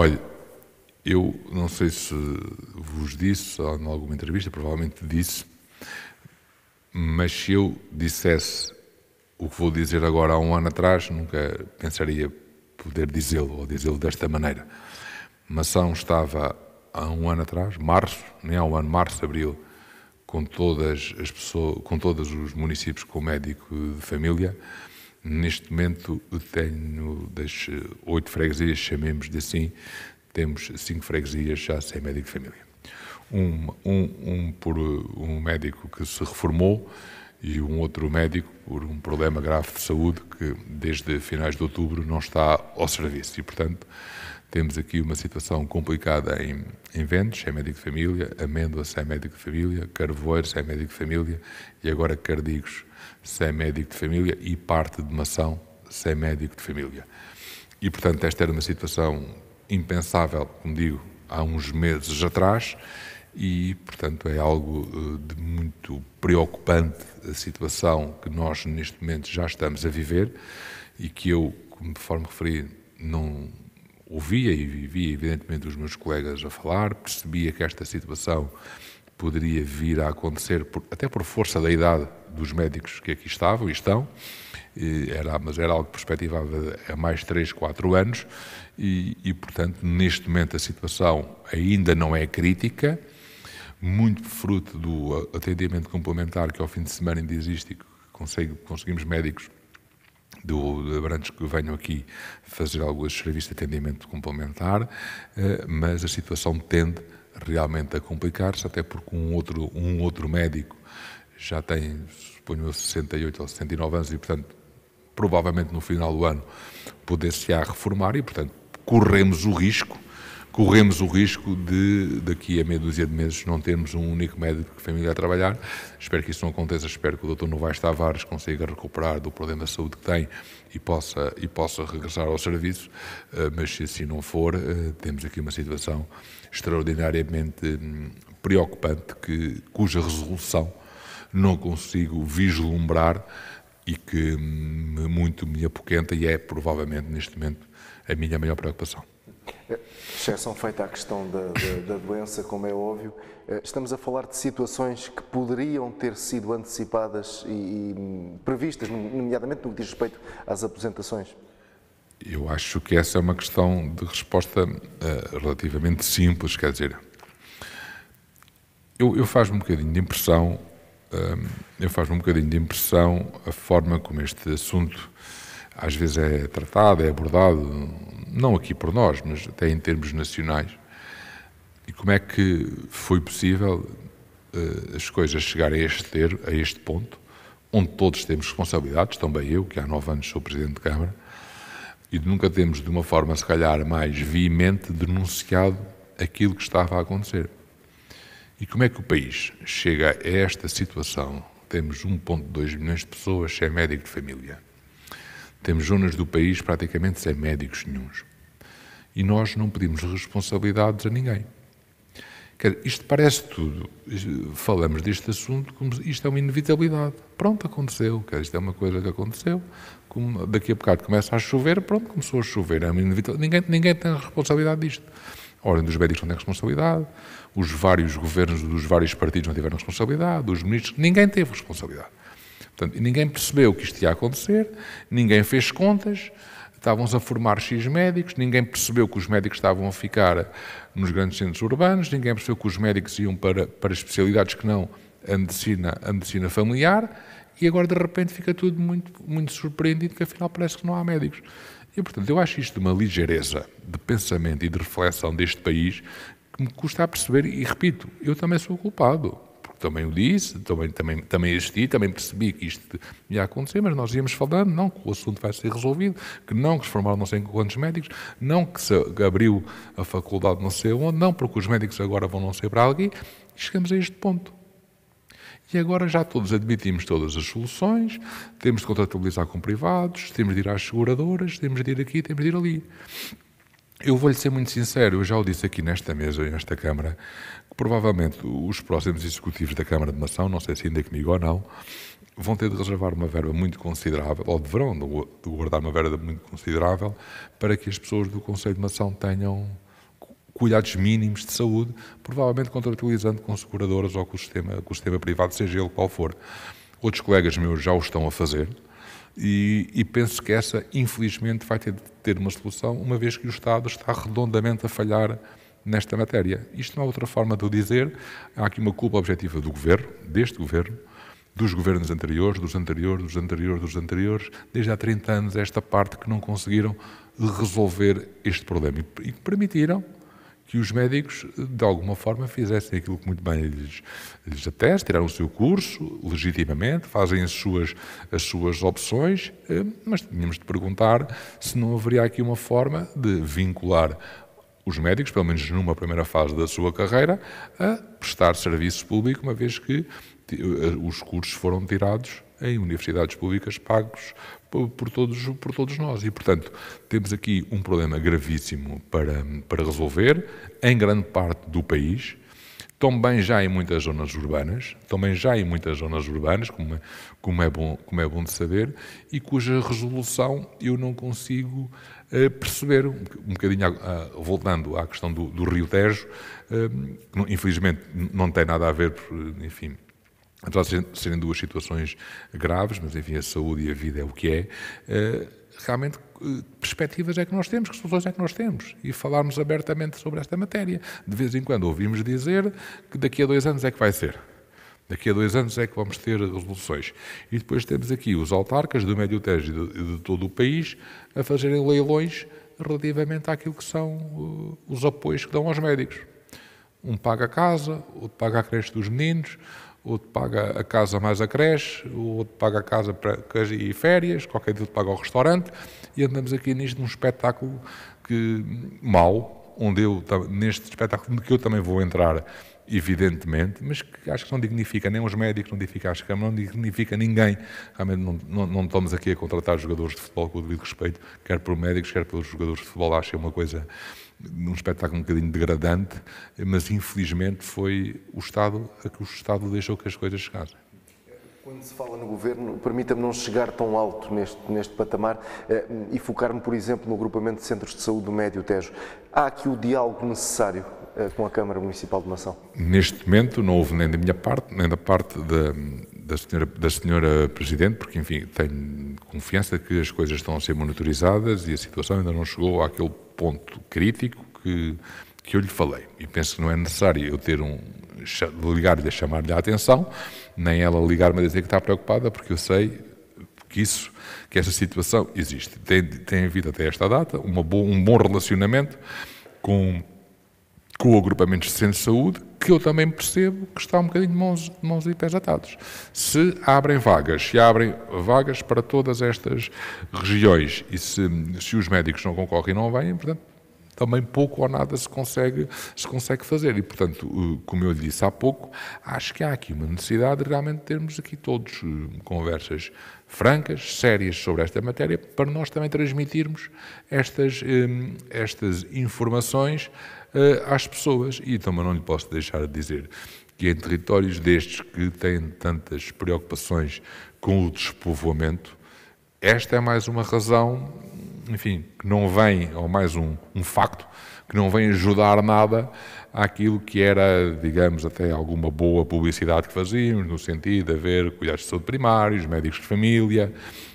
Olha, eu não sei se vos disse ou em alguma entrevista, provavelmente disse, mas se eu dissesse o que vou dizer agora há um ano atrás, nunca pensaria poder dizê-lo ou dizê-lo desta maneira. Mação estava há um ano atrás, março, nem há um ano, março, abril, com todas as pessoas, com todos os municípios com médico de família. Neste momento tenho das eh, oito freguesias, chamemos de assim, temos cinco freguesias já sem médico de família. Um, um, um por eh, um médico que se reformou e um outro médico por um problema grave de saúde que desde finais de outubro não está ao serviço e, portanto, temos aqui uma situação complicada em, em Ventes, sem médico de família, Amêndoa sem médico de família, Carvoeiro sem médico de família e agora Cardigos sem médico de família e parte de Mação sem médico de família. E, portanto, esta era uma situação impensável, como digo, há uns meses atrás e, portanto, é algo eh, de muito preocupante a situação que nós neste momento já estamos a viver e que eu, como me referi, não ouvia e vivia, evidentemente, os meus colegas a falar, percebia que esta situação poderia vir a acontecer, por, até por força da idade dos médicos que aqui estavam e estão, e era, mas era algo que perspectivava há mais 3, 4 anos, e, e, portanto, neste momento a situação ainda não é crítica, muito fruto do atendimento complementar que ao fim de semana ainda existe e que consegue, conseguimos médicos do Abrantes que venham aqui fazer algumas entrevistas de é atendimento complementar, eh, mas a situação tende realmente a complicar-se, até porque um outro, um outro médico já tem, suponho, 68 ou 69 anos e, portanto, provavelmente no final do ano poder-se-á reformar e, portanto, corremos o risco corremos o risco de, daqui a meia dúzia de meses, não termos um único médico familiar a trabalhar. Espero que isso não aconteça, espero que o Dr. Novaes Tavares consiga recuperar do problema de saúde que tem e possa, e possa regressar ao serviço, eh, mas se assim não for, eh, temos aqui uma situação extraordinariamente hum, preocupante que, cuja resolução não consigo vislumbrar e que hum, muito me apoquenta e é provavelmente neste momento a minha maior preocupação. Exceção feita à questão da, da, da, doença, como é óbvio, eh, estamos a falar de situações que poderiam ter sido antecipadas e, e hum, previstas, nomeadamente no que diz respeito às aposentações. Eu acho que essa é uma questão de resposta uh, relativamente simples, quer dizer, eu, eu um bocadinho de impressão, hum, eu faço me um bocadinho de impressão a forma como este assunto às vezes é tratado, é abordado não aqui por nós, mas até em termos nacionais, e como é que foi possível uh, as coisas chegarem a este, ter, a este ponto, onde todos temos responsabilidades, também eu, que há nove anos sou Presidente de Câmara, e nunca temos, de uma forma se calhar mais veemente, denunciado aquilo que estava a acontecer. E como é que o país chega a esta situação? Temos 1,2 milhões de pessoas sem médico de família. Temos zonas do país praticamente sem médicos nenhums. E nós não pedimos responsabilidades a ninguém. Quer, isto parece tudo. Falamos deste assunto como isto é uma inevitabilidade. Pronto, aconteceu. Quer, isto é uma coisa que aconteceu. Como daqui a bocado começa a chover, pronto, começou a chover. É uma ninguém, ninguém tem responsabilidade disto. A Ordem dos Médicos não tem responsabilidade, os vários governos dos vários partidos não tiveram responsabilidade, os ministros, ninguém teve responsabilidade. Portanto, ninguém percebeu que isto ia acontecer, ninguém fez contas, estávamos a formar X médicos, ninguém percebeu que os médicos estavam a ficar nos grandes centros urbanos, ninguém percebeu que os médicos iam para, para especialidades que não a medicina, a medicina familiar, e agora de repente fica tudo muito, muito surpreendido que afinal parece que não há médicos. E portanto, eu acho isto de uma ligeireza de pensamento e de reflexão deste país que me custa a perceber, e repito, eu também sou culpado. Também o disse, também, também, também assisti, também percebi que isto ia acontecer, mas nós íamos falando, não, que o assunto vai ser resolvido, que não, que se formaram não sei quantos médicos, não, que se abriu a faculdade não sei onde, não, porque os médicos agora vão não ser para alguém, e chegamos a este ponto. E agora já todos admitimos todas as soluções, temos de contratabilizar com privados, temos de ir às seguradoras, temos de ir aqui, temos de ir ali. Eu vou-lhe ser muito sincero, eu já o disse aqui nesta mesa nesta Câmara, que provavelmente os próximos executivos da Câmara de Mação, não sei se ainda é comigo ou não, vão ter de reservar uma verba muito considerável, ou deverão de guardar uma verba muito considerável, para que as pessoas do Conselho de Mação tenham cuidados mínimos de saúde, provavelmente contratualizando com seguradoras ou com o sistema, com o sistema privado, seja ele qual for. Outros colegas meus já o estão a fazer, e, e, penso que essa, infelizmente, vai ter de ter uma solução, uma vez que o Estado está redondamente a falhar nesta matéria. Isto não é outra forma de o dizer. Há aqui uma culpa objetiva do governo, deste governo, dos governos anteriores, dos anteriores, dos anteriores, dos anteriores, desde há 30 anos, é esta parte que não conseguiram resolver este problema e permitiram que os médicos, de alguma forma, fizessem aquilo que muito bem lhes, lhes tiraram o seu curso, legitimamente, fazem as suas, as suas opções, eh, mas tínhamos de perguntar se não haveria aqui uma forma de vincular os médicos, pelo menos numa primeira fase da sua carreira, a prestar serviço público, uma vez que eh, os cursos foram tirados em universidades públicas pagos por todos, por todos nós. E, portanto, temos aqui um problema gravíssimo para, para resolver, em grande parte do país, também já em muitas zonas urbanas, também já em muitas zonas urbanas, como é, como é, bom, como é bom de saber, e cuja resolução eu não consigo eh, perceber. Um, bocadinho, voltando à questão do, do Rio Tejo, uh, infelizmente não tem nada a ver, enfim, apesar de serem duas situações graves, mas enfim, a saúde e a vida é o que é, eh, realmente eh, perspectivas é que nós temos, que soluções é que nós temos e falarmos abertamente sobre esta matéria. De vez em quando ouvimos dizer que daqui a dois anos é que vai ser. Daqui a dois anos é que vamos ter resoluções. E depois temos aqui os autarcas do Médio Tejo e de, de todo o país a fazerem leilões relativamente àquilo que são eh, os apoios que dão aos médicos. Um paga a casa, outro paga a creche dos meninos, outro paga a casa mais a creche, o outro paga a casa para e férias, qualquer dia outro paga o restaurante, e andamos aqui neste num espetáculo que mau, onde eu, neste espetáculo que eu também vou entrar, evidentemente, mas que acho que não dignifica nem os médicos, não dignifica as câmaras, não dignifica ninguém. Realmente não, não, não, estamos aqui a contratar jogadores de futebol com o devido respeito, quer por médicos, quer pelos jogadores de futebol, acho que é uma coisa num espetáculo um bocadinho degradante, mas infelizmente foi o Estado a que o Estado deixou que as coisas chegassem. Quando se fala no governo, permita-me não chegar tão alto neste, neste patamar eh, e focar-me, por exemplo, no agrupamento de centros de saúde do Médio Tejo. Há aqui o diálogo necessário eh, com a Câmara Municipal de Mação? Neste momento não houve nem da minha parte, nem da parte da da senhora, da senhora Presidente, porque, enfim, tenho confiança que as coisas estão a ser monitorizadas e a situação ainda não chegou àquele ponto crítico que, que eu lhe falei. E penso que não é necessário eu ter um ligar-lhe a chamar-lhe a atenção, nem ela ligar-me a dizer que está preocupada, porque eu sei que isso, que essa situação existe. Tem, tem havido até esta data uma bo, um bom relacionamento com com o agrupamento de centro de saúde, que eu também percebo que está um bocadinho de mãos, mãos e pés atados. Se abrem vagas, se abrem vagas para todas estas regiões e se, se os médicos não concorrem e não vêm, portanto, também pouco ou nada se consegue, se consegue fazer. E, portanto, eh, como eu disse há pouco, acho que há aqui uma necessidade de realmente termos aqui todos eh, conversas francas, sérias sobre esta matéria, para nós também transmitirmos estas, eh, estas informações eh, às pessoas. E também não lhe posso deixar de dizer que em territórios destes que têm tantas preocupações com o despovoamento, esta é mais uma razão, enfim, que não vem, ou mais um, um facto, que não vem ajudar nada àquilo que era, digamos, até alguma boa publicidade que fazíamos, no sentido de haver cuidados de saúde primários, médicos de família,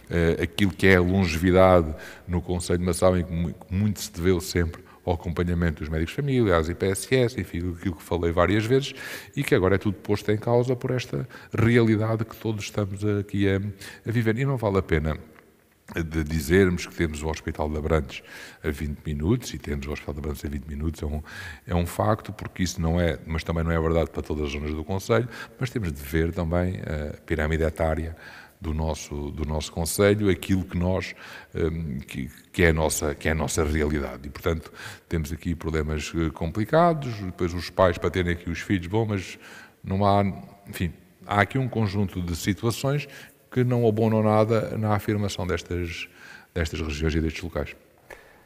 eh, aquilo que é a longevidade no Conselho de Massal, em que muito se deveu sempre ao acompanhamento dos médicos de família, às IPSS, enfim, aquilo que falei várias vezes, e que agora é tudo posto em causa por esta realidade que todos estamos aqui a, a viver. E não vale a pena de dizermos que temos o Hospital de Abrantes a 20 minutos, e temos o Hospital de Abrantes a 20 minutos, é um, é um facto, porque isso não é, mas também não é verdade para todas as zonas do Conselho, mas temos de ver também a pirâmide etária do nosso, do nosso Conselho aquilo que nós, hum, que, que, é a nossa, que é a nossa realidade. E, portanto, temos aqui problemas eh, complicados, depois os pais para terem aqui os filhos, bom, mas não há, enfim, há aqui um conjunto de situações que não abonam nada na afirmação destas, destas regiões e destes locais.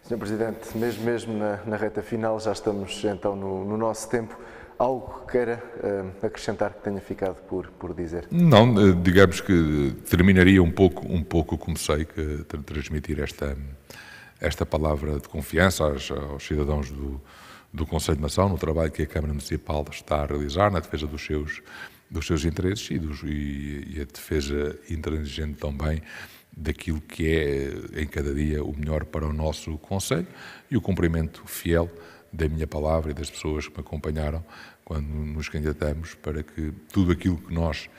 Sr. Presidente, mesmo, mesmo na, na, reta final, já estamos então no, no nosso tempo algo que queira eh, acrescentar que tenha ficado por, por dizer? Não, eh, digamos que terminaria um pouco, um pouco como sei, que transmitir esta, esta palavra de confiança aos, aos cidadãos do, do Conselho de Nação, no trabalho que a Câmara Municipal está a realizar na defesa dos seus, dos seus interesses e, dos, e, e a defesa intransigente também daquilo que é em cada dia o melhor para o nosso Conselho e o cumprimento fiel da minha palavra e das pessoas que me acompanharam quando nos candidatamos, para que tudo aquilo que nós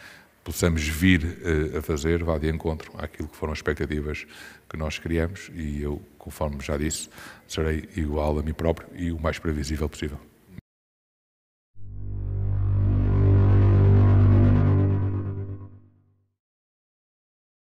possamos vir eh, a fazer vá de encontro àquilo que foram as expectativas que nós criamos e eu, conforme já disse, serei igual a mim próprio e o mais previsível possível.